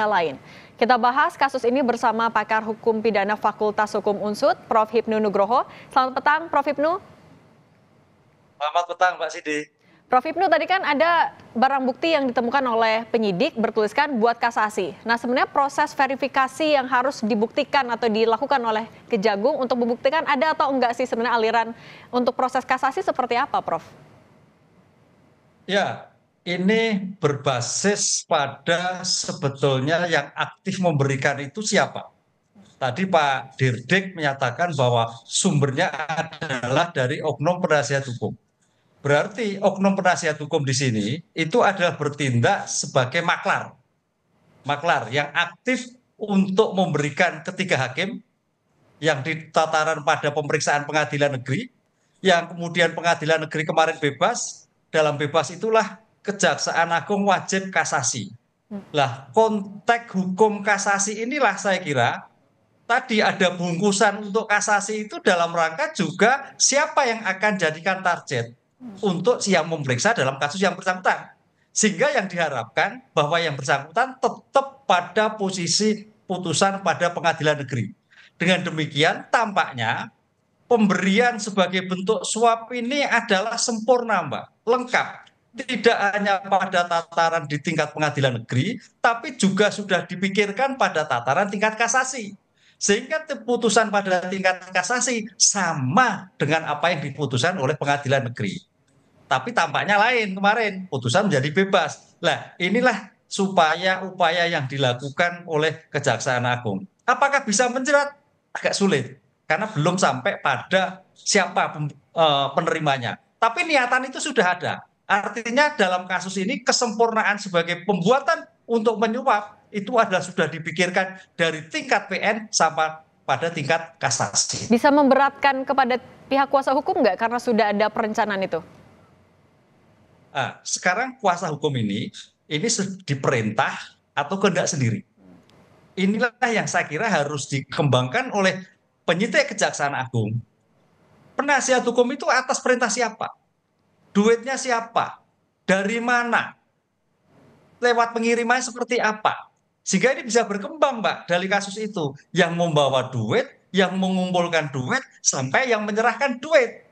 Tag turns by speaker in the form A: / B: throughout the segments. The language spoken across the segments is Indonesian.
A: tersangka lain. Kita bahas kasus ini bersama pakar hukum pidana Fakultas Hukum Unsut, Prof. Hipnu Nugroho. Selamat petang, Prof. Hipnu.
B: Selamat petang, Mbak Sidi.
A: Prof. Hipnu, tadi kan ada barang bukti yang ditemukan oleh penyidik bertuliskan buat kasasi. Nah, sebenarnya proses verifikasi yang harus dibuktikan atau dilakukan oleh kejagung untuk membuktikan ada atau enggak sih sebenarnya aliran untuk proses kasasi seperti apa, Prof?
B: Ya, ini berbasis pada sebetulnya yang aktif memberikan itu siapa. Tadi Pak Dirdik menyatakan bahwa sumbernya adalah dari oknum penasihat hukum. Berarti oknum penasihat hukum di sini itu adalah bertindak sebagai maklar. Maklar yang aktif untuk memberikan ketiga hakim yang di tataran pada pemeriksaan pengadilan negeri, yang kemudian pengadilan negeri kemarin bebas, dalam bebas itulah Kejaksaan Agung wajib kasasi. Hmm. Lah, konteks hukum kasasi inilah saya kira tadi ada bungkusan untuk kasasi itu dalam rangka juga siapa yang akan jadikan target hmm. untuk yang memeriksa dalam kasus yang bersangkutan. Sehingga yang diharapkan bahwa yang bersangkutan tetap pada posisi putusan pada pengadilan negeri. Dengan demikian tampaknya pemberian sebagai bentuk suap ini adalah sempurna Mbak, lengkap tidak hanya pada tataran di tingkat pengadilan negeri, tapi juga sudah dipikirkan pada tataran tingkat kasasi. Sehingga keputusan pada tingkat kasasi sama dengan apa yang diputuskan oleh pengadilan negeri. Tapi tampaknya lain kemarin, putusan menjadi bebas. Nah inilah supaya upaya yang dilakukan oleh Kejaksaan Agung. Apakah bisa menjerat? Agak sulit, karena belum sampai pada siapa eh, penerimanya. Tapi niatan itu sudah ada Artinya dalam kasus ini kesempurnaan sebagai pembuatan untuk menyuap itu adalah sudah dipikirkan dari tingkat PN sampai pada tingkat kasasi.
A: Bisa memberatkan kepada pihak kuasa hukum nggak karena sudah ada perencanaan itu?
B: Nah, sekarang kuasa hukum ini ini diperintah atau kehendak sendiri. Inilah yang saya kira harus dikembangkan oleh penyidik Kejaksaan Agung. Penasihat hukum itu atas perintah siapa? duitnya siapa, dari mana, lewat pengirimannya seperti apa. Sehingga ini bisa berkembang, Mbak, dari kasus itu. Yang membawa duit, yang mengumpulkan duit, sampai yang menyerahkan duit.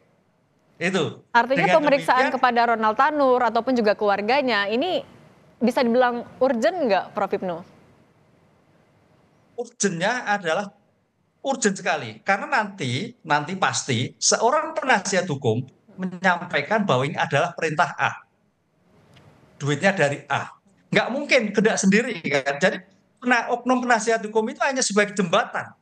B: Itu. Artinya Dengan pemeriksaan demikian,
A: kepada Ronald Tanur ataupun juga keluarganya, ini bisa dibilang urgent nggak, Prof. Ibnu?
B: Urgentnya adalah urgent sekali karena nanti nanti pasti seorang penasihat hukum menyampaikan bahwa ini adalah perintah A. Duitnya dari A. Nggak mungkin kedak sendiri kan. Jadi nah, oknum penasihat hukum itu hanya sebagai jembatan.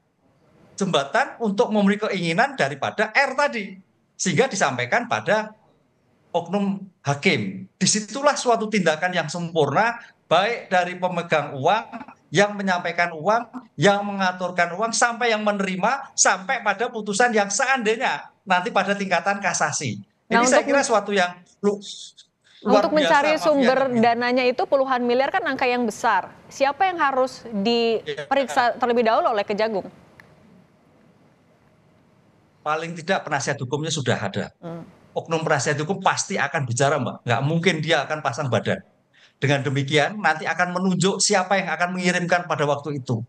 B: Jembatan untuk memberi keinginan daripada R tadi. Sehingga disampaikan pada oknum hakim. Disitulah suatu tindakan yang sempurna baik dari pemegang uang yang menyampaikan uang, yang mengaturkan uang, sampai yang menerima, sampai pada putusan yang seandainya nanti pada tingkatan kasasi. Nah, Ini saya kira suatu yang lu, luar Untuk biasa, mencari sumber dananya
A: itu puluhan miliar kan angka yang besar. Siapa yang harus diperiksa iya. terlebih dahulu oleh Kejagung?
B: Paling tidak penasihat hukumnya sudah ada. Hmm. Oknum penasihat hukum pasti akan bicara, Mbak. Nggak mungkin dia akan pasang badan dengan demikian nanti akan menunjuk siapa yang akan mengirimkan pada waktu itu.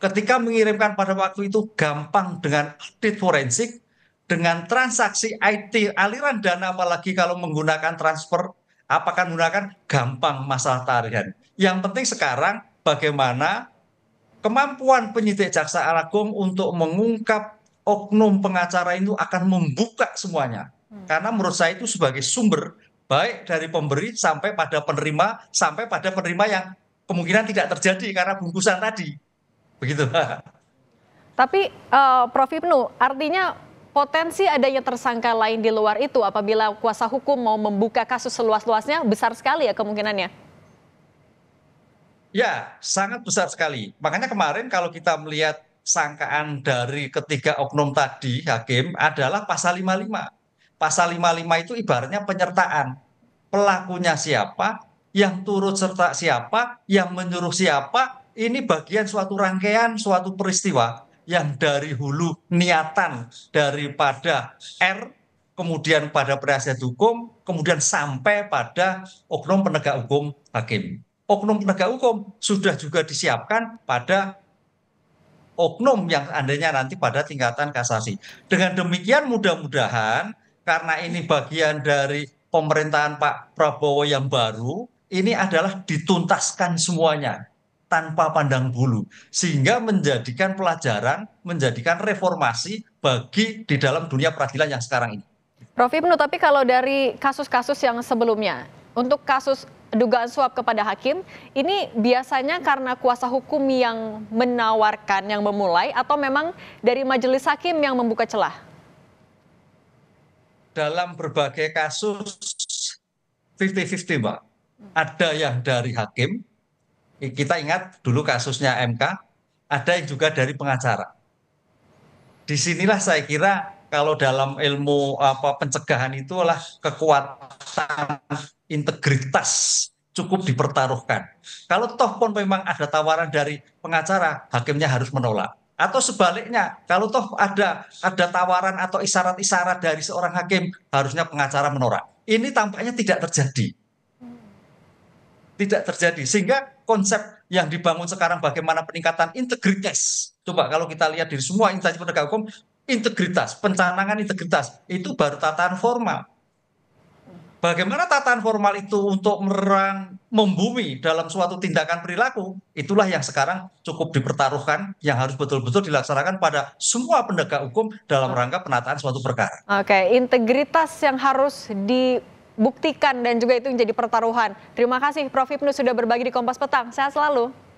B: Ketika mengirimkan pada waktu itu gampang dengan audit forensik, dengan transaksi IT, aliran dana apalagi kalau menggunakan transfer, apakah menggunakan gampang masalah tarian. Yang penting sekarang bagaimana kemampuan penyidik jaksa agung untuk mengungkap oknum pengacara itu akan membuka semuanya. Hmm. Karena menurut saya itu sebagai sumber baik dari pemberi sampai pada penerima sampai pada penerima yang kemungkinan tidak terjadi karena bungkusan tadi. Begitu.
A: Tapi uh, Prof Ibnu, artinya potensi adanya tersangka lain di luar itu apabila kuasa hukum mau membuka kasus seluas-luasnya besar sekali ya kemungkinannya.
B: Ya, sangat besar sekali. Makanya kemarin kalau kita melihat sangkaan dari ketiga oknum tadi hakim adalah pasal 55 pasal 55 itu ibaratnya penyertaan. Pelakunya siapa, yang turut serta siapa, yang menyuruh siapa, ini bagian suatu rangkaian suatu peristiwa yang dari hulu niatan daripada R kemudian pada penasihat hukum, kemudian sampai pada oknum penegak hukum hakim. Oknum penegak hukum sudah juga disiapkan pada oknum yang andainya nanti pada tingkatan kasasi. Dengan demikian mudah-mudahan karena ini bagian dari pemerintahan Pak Prabowo yang baru, ini adalah dituntaskan semuanya tanpa pandang bulu sehingga menjadikan pelajaran, menjadikan reformasi bagi di dalam dunia peradilan yang sekarang ini.
A: Prof Ibnu, tapi kalau dari kasus-kasus yang sebelumnya, untuk kasus dugaan suap kepada hakim, ini biasanya karena kuasa hukum yang menawarkan, yang memulai, atau memang dari majelis hakim yang membuka celah?
B: dalam berbagai kasus 50-50 Mbak. Ada yang dari hakim, kita ingat dulu kasusnya MK, ada yang juga dari pengacara. Disinilah saya kira kalau dalam ilmu apa pencegahan itu adalah kekuatan integritas cukup dipertaruhkan. Kalau toh pun memang ada tawaran dari pengacara, hakimnya harus menolak atau sebaliknya kalau toh ada ada tawaran atau isyarat-isyarat dari seorang hakim harusnya pengacara menolak ini tampaknya tidak terjadi tidak terjadi sehingga konsep yang dibangun sekarang bagaimana peningkatan integritas coba kalau kita lihat di semua instansi penegak hukum integritas pencanangan integritas itu baru tataan formal Bagaimana tataan formal itu untuk merang membumi dalam suatu tindakan perilaku, itulah yang sekarang cukup dipertaruhkan, yang harus betul-betul dilaksanakan pada semua penegak hukum dalam rangka penataan suatu perkara.
A: Oke, integritas yang harus dibuktikan dan juga itu menjadi pertaruhan. Terima kasih Prof. Ibnu sudah berbagi di Kompas Petang. Sehat selalu.